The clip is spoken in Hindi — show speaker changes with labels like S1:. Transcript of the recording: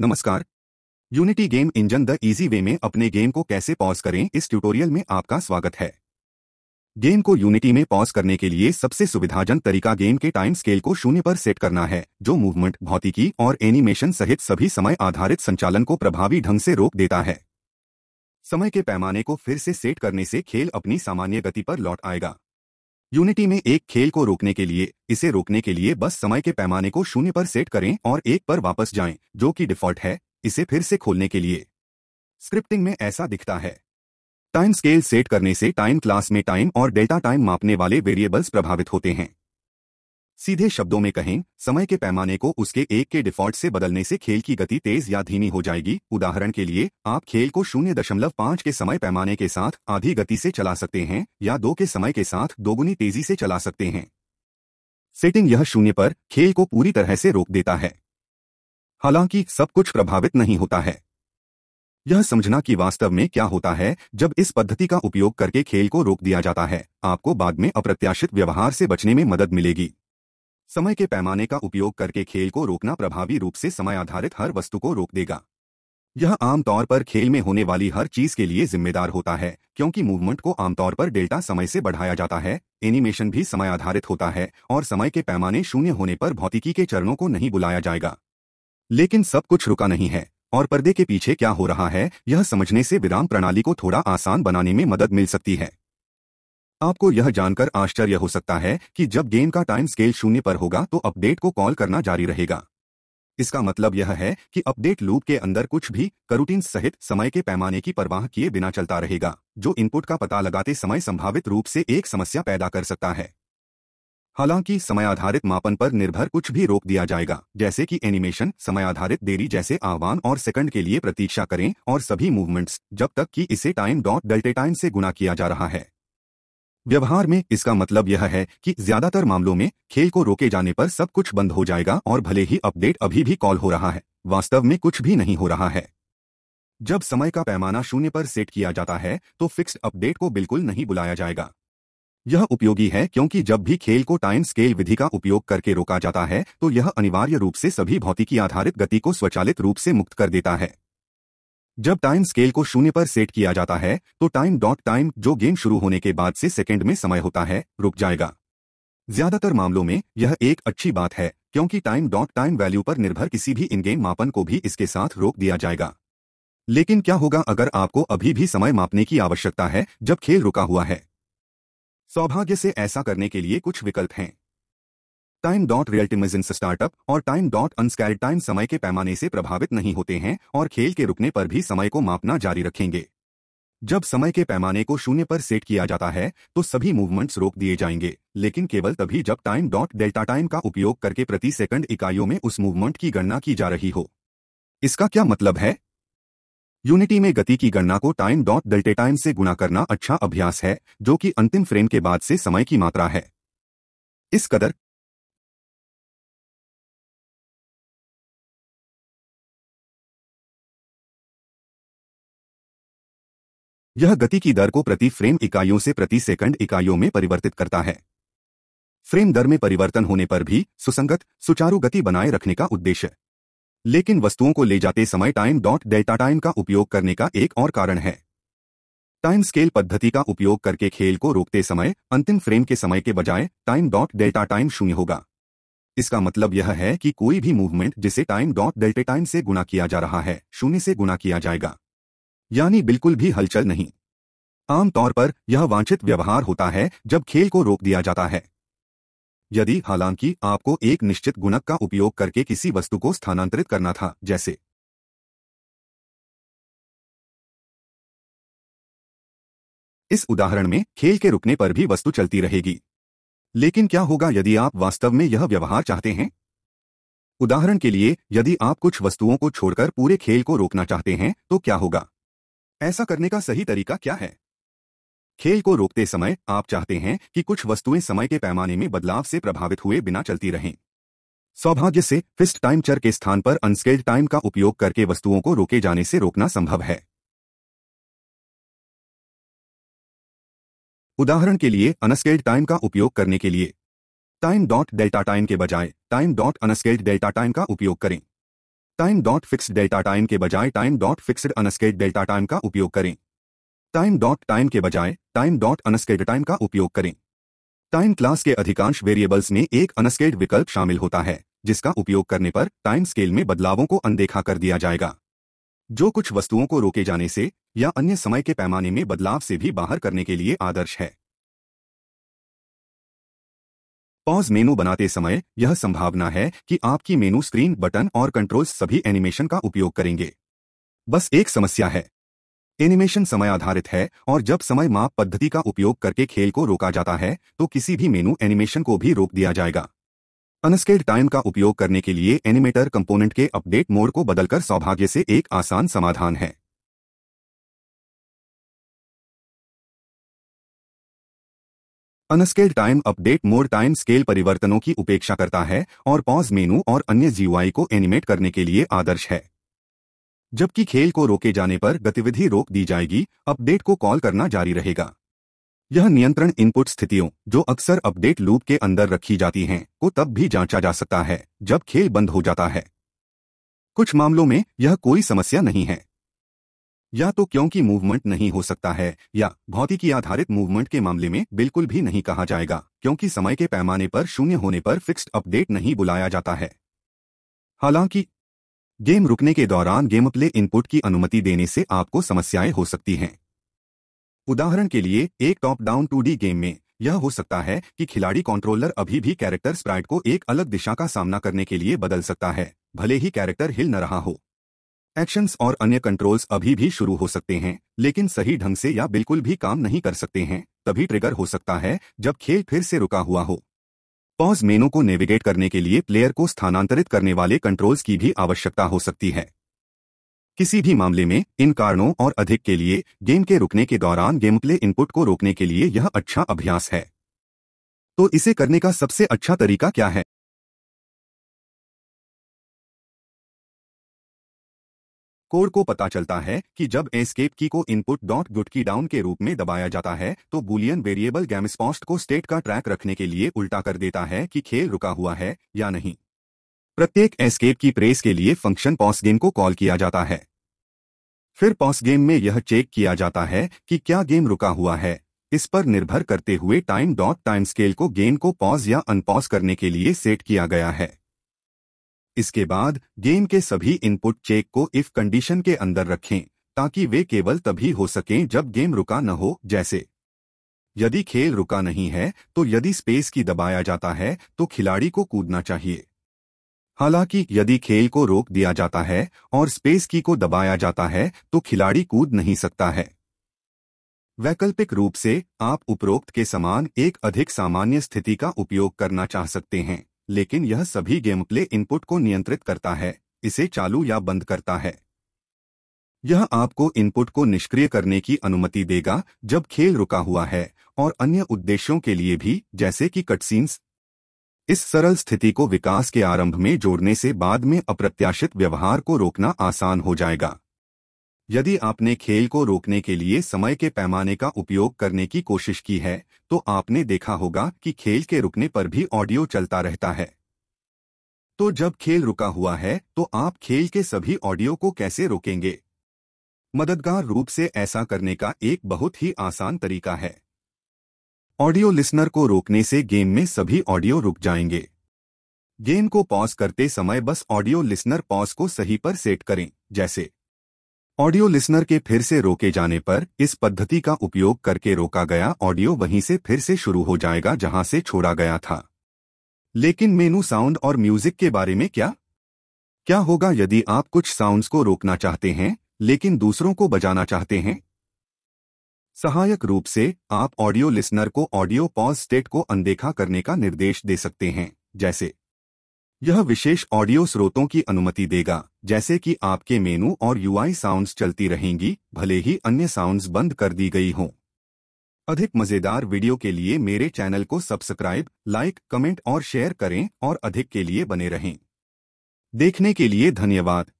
S1: नमस्कार Unity game engine the easy way में अपने गेम को कैसे पॉज करें इस ट्यूटोरियल में आपका स्वागत है गेम को यूनिटी में पॉज करने के लिए सबसे सुविधाजनक तरीका गेम के टाइम स्केल को शून्य पर सेट करना है जो मूवमेंट भौतिकी और एनिमेशन सहित सभी समय आधारित संचालन को प्रभावी ढंग से रोक देता है समय के पैमाने को फिर से सेट करने से खेल अपनी सामान्य गति पर लौट आएगा यूनिटी में एक खेल को रोकने के लिए इसे रोकने के लिए बस समय के पैमाने को शून्य पर सेट करें और एक पर वापस जाएं, जो कि डिफॉल्ट है इसे फिर से खोलने के लिए स्क्रिप्टिंग में ऐसा दिखता है टाइम स्केल सेट करने से टाइम क्लास में टाइम और डेल्टा टाइम मापने वाले वेरिएबल्स प्रभावित होते हैं सीधे शब्दों में कहें समय के पैमाने को उसके एक के डिफॉल्ट से बदलने से खेल की गति तेज या धीमी हो जाएगी उदाहरण के लिए आप खेल को शून्य दशमलव पाँच के समय पैमाने के साथ आधी गति से चला सकते हैं या दो के समय के साथ दोगुनी तेजी से चला सकते हैं सेटिंग यह शून्य पर खेल को पूरी तरह से रोक देता है हालांकि सब कुछ प्रभावित नहीं होता है यह समझना कि वास्तव में क्या होता है जब इस पद्धति का उपयोग करके खेल को रोक दिया जाता है आपको बाद में अप्रत्याशित व्यवहार से बचने में मदद मिलेगी समय के पैमाने का उपयोग करके खेल को रोकना प्रभावी रूप से समय आधारित हर वस्तु को रोक देगा यह आमतौर पर खेल में होने वाली हर चीज के लिए जिम्मेदार होता है क्योंकि मूवमेंट को आमतौर पर डेल्टा समय से बढ़ाया जाता है एनिमेशन भी समय आधारित होता है और समय के पैमाने शून्य होने पर भौतिकी के चरणों को नहीं बुलाया जाएगा लेकिन सब कुछ रुका नहीं है और पर्दे के पीछे क्या हो रहा है यह समझने से विराम प्रणाली को थोड़ा आसान बनाने में मदद मिल सकती है आपको यह जानकर आश्चर्य हो सकता है कि जब गेम का टाइम स्केल शून्य पर होगा तो अपडेट को कॉल करना जारी रहेगा इसका मतलब यह है कि अपडेट लूप के अंदर कुछ भी करूटीन सहित समय के पैमाने की परवाह किए बिना चलता रहेगा जो इनपुट का पता लगाते समय संभावित रूप से एक समस्या पैदा कर सकता है हालांकि समय आधारित मापन पर निर्भर कुछ भी रोक दिया जाएगा जैसे कि एनिमेशन समय आधारित देरी जैसे आह्वान और सेकंड के लिए प्रतीक्षा करें और सभी मूवमेंट्स जब तक कि इसे टाइम डॉट डेल्टे टाइम से गुना किया जा रहा है व्यवहार में इसका मतलब यह है कि ज्यादातर मामलों में खेल को रोके जाने पर सब कुछ बंद हो जाएगा और भले ही अपडेट अभी भी कॉल हो रहा है वास्तव में कुछ भी नहीं हो रहा है जब समय का पैमाना शून्य पर सेट किया जाता है तो फिक्स्ड अपडेट को बिल्कुल नहीं बुलाया जाएगा यह उपयोगी है क्योंकि जब भी खेल को टाइम स्केल विधि का उपयोग करके रोका जाता है तो यह अनिवार्य रूप से सभी भौतिकी आधारित गति को स्वचालित रूप से मुक्त कर देता है जब टाइम स्केल को शून्य पर सेट किया जाता है तो टाइम डॉट टाइम जो गेम शुरू होने के बाद से सेकंड में समय होता है रुक जाएगा ज्यादातर मामलों में यह एक अच्छी बात है क्योंकि टाइम डॉट टाइम वैल्यू पर निर्भर किसी भी इन गेम मापन को भी इसके साथ रोक दिया जाएगा लेकिन क्या होगा अगर आपको अभी भी समय मापने की आवश्यकता है जब खेल रुका हुआ है सौभाग्य से ऐसा करने के लिए कुछ विकल्प हैं time dot real in startup और टाइम डॉट अनस्कैल टाइम समय के पैमाने से प्रभावित नहीं होते हैं और खेल के रुकने पर भी समय को मापना जारी रखेंगे जब समय के पैमाने को शून्य पर सेट किया जाता है तो सभी मूवमेंट्स रोक दिए जाएंगे लेकिन केवल तभी जब टाइम डॉट डेल्टा टाइम का उपयोग करके प्रति सेकंड इकाइयों में उस मूवमेंट की गणना की जा रही हो इसका क्या मतलब है यूनिटी में गति की गणना को टाइम डॉट डेल्टे टाइम से गुणा करना अच्छा अभ्यास है जो कि अंतिम फ्रेम के बाद से समय की मात्रा है इस कदर यह गति की दर को प्रति फ्रेम इकाइयों से प्रति सेकंड इकाइयों में परिवर्तित करता है फ्रेम दर में परिवर्तन होने पर भी सुसंगत सुचारू गति बनाए रखने का उद्देश्य लेकिन वस्तुओं को ले जाते समय टाइम डॉट डेल्टा टाइम का उपयोग करने का एक और कारण है टाइम स्केल पद्धति का उपयोग करके खेल को रोकते समय अंतिम फ्रेम के समय के बजाय टाइम डॉट डेल्टा टाइम शून्य होगा इसका मतलब यह है कि कोई भी मूवमेंट जिसे टाइम डॉट डेल्टा टाइम से गुणा किया जा रहा है शून्य से गुणा किया जाएगा यानी बिल्कुल भी हलचल नहीं आमतौर पर यह वांछित हम्म। व्यवहार होता है जब खेल को रोक दिया जाता है यदि हालांकि आपको एक निश्चित गुणक का उपयोग करके किसी वस्तु को स्थानांतरित करना था जैसे इस उदाहरण में खेल के रुकने पर भी वस्तु चलती रहेगी लेकिन क्या होगा यदि आप वास्तव में यह व्यवहार चाहते हैं उदाहरण के लिए यदि आप कुछ वस्तुओं को छोड़कर पूरे खेल को रोकना चाहते हैं तो क्या होगा ऐसा करने का सही तरीका क्या है खेल को रोकते समय आप चाहते हैं कि कुछ वस्तुएं समय के पैमाने में बदलाव से प्रभावित हुए बिना चलती रहें सौभाग्य से फिस्ट टाइम चर के स्थान पर अनस्केल्ड टाइम का उपयोग करके वस्तुओं को रोके जाने से रोकना संभव है उदाहरण के लिए अनस्केल्ड टाइम का उपयोग करने के लिए टाइम डॉट डेल्टा टाइम के बजाय time dot unscaled delta time का उपयोग करें time dot fix delta time के बजाय time dot fixed unscaled delta time का उपयोग करें टाइम डॉट टाइम के बजाय टाइम डॉट अनस्केट टाइम का उपयोग करें टाइम क्लास के अधिकांश वेरिएबल्स में एक अनस्केट विकल्प शामिल होता है जिसका उपयोग करने पर टाइम स्केल में बदलावों को अनदेखा कर दिया जाएगा जो कुछ वस्तुओं को रोके जाने से या अन्य समय के पैमाने में बदलाव से भी बाहर करने के लिए आदर्श है पॉज मेनू बनाते समय यह संभावना है कि आपकी मेनू स्क्रीन बटन और कंट्रोल सभी एनिमेशन का उपयोग करेंगे बस एक समस्या है एनिमेशन समय आधारित है और जब समय माप पद्धति का उपयोग करके खेल को रोका जाता है तो किसी भी मेनू एनिमेशन को भी रोक दिया जाएगा अनस्केड टाइम का उपयोग करने के लिए एनिमेटर कंपोनेंट के अपडेट मोड को बदलकर सौभाग्य से एक आसान समाधान है unscaled time update mode time scale परिवर्तनों की उपेक्षा करता है और पॉज मेनू और अन्य जीवाई को एनिमेट करने के लिए आदर्श है जबकि खेल को रोके जाने पर गतिविधि रोक दी जाएगी अपडेट को कॉल करना जारी रहेगा यह नियंत्रण इनपुट स्थितियों जो अक्सर अपडेट लूप के अंदर रखी जाती हैं को तब भी जांचा जा सकता है जब खेल बंद हो जाता है कुछ मामलों में यह कोई समस्या नहीं है या तो क्योंकि मूवमेंट नहीं हो सकता है या भौतिकी आधारित मूवमेंट के मामले में बिल्कुल भी नहीं कहा जाएगा क्योंकि समय के पैमाने पर शून्य होने पर फिक्स्ड अपडेट नहीं बुलाया जाता है हालांकि गेम रुकने के दौरान गेम प्ले इनपुट की अनुमति देने से आपको समस्याएं हो सकती हैं उदाहरण के लिए एक टॉप डाउन टू गेम में यह हो सकता है कि खिलाड़ी कंट्रोलर अभी भी कैरेक्टर स्प्राइट को एक अलग दिशा का सामना करने के लिए बदल सकता है भले ही कैरेक्टर हिल न रहा हो एक्शंस और अन्य कंट्रोल्स अभी भी शुरू हो सकते हैं लेकिन सही ढंग से या बिल्कुल भी काम नहीं कर सकते हैं तभी ट्रिगर हो सकता है जब खेल फिर से रुका हुआ हो पॉज मेनू को नेविगेट करने के लिए प्लेयर को स्थानांतरित करने वाले कंट्रोल्स की भी आवश्यकता हो सकती है किसी भी मामले में इन कारणों और अधिक के लिए गेम के रुकने के दौरान गेम प्ले इनपुट को रोकने के लिए यह अच्छा अभ्यास है तो इसे करने का सबसे अच्छा तरीका क्या है कोड को पता चलता है कि जब एस्केप की को इनपुट डॉट गुटकी डाउन के रूप में दबाया जाता है तो बुलियन वेरिएबल गैमस्पॉस्ट को स्टेट का ट्रैक रखने के लिए उल्टा कर देता है कि खेल रुका हुआ है या नहीं प्रत्येक एस्केप की प्रेस के लिए फंक्शन पॉस गेम को कॉल किया जाता है फिर पॉस गेम में यह चेक किया जाता है कि क्या गेम रुका हुआ है इस पर निर्भर करते हुए टाइम डॉट टाइम स्केल को गेम को पॉज या अनपॉज करने के लिए सेट किया गया है इसके बाद गेम के सभी इनपुट चेक को इफ कंडीशन के अंदर रखें ताकि वे केवल तभी हो सकें जब गेम रुका न हो जैसे यदि खेल रुका नहीं है तो यदि स्पेस की दबाया जाता है तो खिलाड़ी को कूदना चाहिए हालांकि यदि खेल को रोक दिया जाता है और स्पेस की को दबाया जाता है तो खिलाड़ी कूद नहीं सकता है वैकल्पिक रूप से आप उपरोक्त के समान एक अधिक सामान्य स्थिति का उपयोग करना चाह सकते हैं लेकिन यह सभी गेमप्ले इनपुट को नियंत्रित करता है इसे चालू या बंद करता है यह आपको इनपुट को निष्क्रिय करने की अनुमति देगा जब खेल रुका हुआ है और अन्य उद्देश्यों के लिए भी जैसे कि कटसीन्स इस सरल स्थिति को विकास के आरंभ में जोड़ने से बाद में अप्रत्याशित व्यवहार को रोकना आसान हो जाएगा यदि आपने खेल को रोकने के लिए समय के पैमाने का उपयोग करने की कोशिश की है तो आपने देखा होगा कि खेल के रुकने पर भी ऑडियो चलता रहता है तो जब खेल रुका हुआ है तो आप खेल के सभी ऑडियो को कैसे रोकेंगे मददगार रूप से ऐसा करने का एक बहुत ही आसान तरीका है ऑडियो लिसनर को रोकने से गेम में सभी ऑडियो रुक जाएंगे गेम को पॉज करते समय बस ऑडियो लिसनर पॉज को सही पर सेट करें जैसे ऑडियो लिसनर के फिर से रोके जाने पर इस पद्धति का उपयोग करके रोका गया ऑडियो वहीं से फिर से शुरू हो जाएगा जहां से छोड़ा गया था लेकिन मेनू साउंड और म्यूजिक के बारे में क्या क्या होगा यदि आप कुछ साउंड्स को रोकना चाहते हैं लेकिन दूसरों को बजाना चाहते हैं सहायक रूप से आप ऑडियो लिसनर को ऑडियो पॉज स्टेट को अनदेखा करने का निर्देश दे सकते हैं जैसे यह विशेष ऑडियो स्रोतों की अनुमति देगा जैसे कि आपके मेनू और यूआई साउंड्स चलती रहेंगी भले ही अन्य साउंड्स बंद कर दी गई हों अधिक मज़ेदार वीडियो के लिए मेरे चैनल को सब्सक्राइब लाइक कमेंट और शेयर करें और अधिक के लिए बने रहें देखने के लिए धन्यवाद